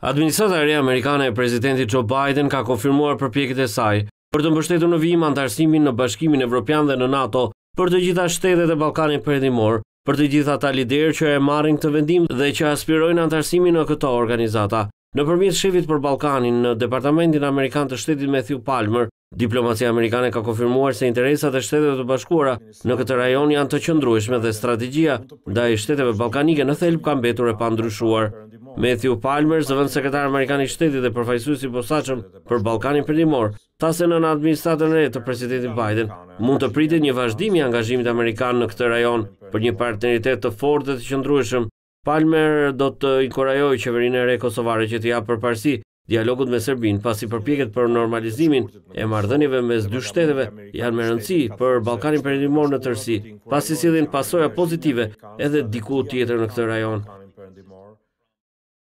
Administrata e re amerikane e presidentit Joe Biden ka konfirmuar përpjekjet e saj për të mbështetur në vijim antarësimin në Bashkimin Evropian dhe në NATO për të gjitha shtetet e Ballkanit Perëndimor, për të gjitha ata liderë që e marrin këtë vendim dhe që aspirojnë antarësimin në këtë organizata. Nëpërmjet shefit për Ballkanin në Departamentin Amerikan të Shtetit Matthew Palmer Diplomacia amerikane ka konfirmuar se interesat e Shteteve të Bashkuara në këtë rajon janë të qëndrueshme dhe strategjia ndaj shteteve ballkanike në thelb ka mbetur e pandryshuar. Matthew Palmer, zëvënd sekretar Amerikan i shtetit dhe përfajsus i posaqëm për Balkanin përdimor, ta se në në administratën e të presidentin Biden, mund të pritit një vazhdimi angazhimit Amerikan në këtë rajon për një partneritet të fort dhe të qëndrueshëm. Palmer do të inkurajoj qeverin e re Kosovare që t'ja për parësi dialogut me Serbin, pasi përpjeket për normalizimin e mardhënjive mes dy shteteve janë me rëndësi për Balkanin përrendimor në tërsi, pasi si pasoja pozitive edhe diku tjetër në këtë rajon.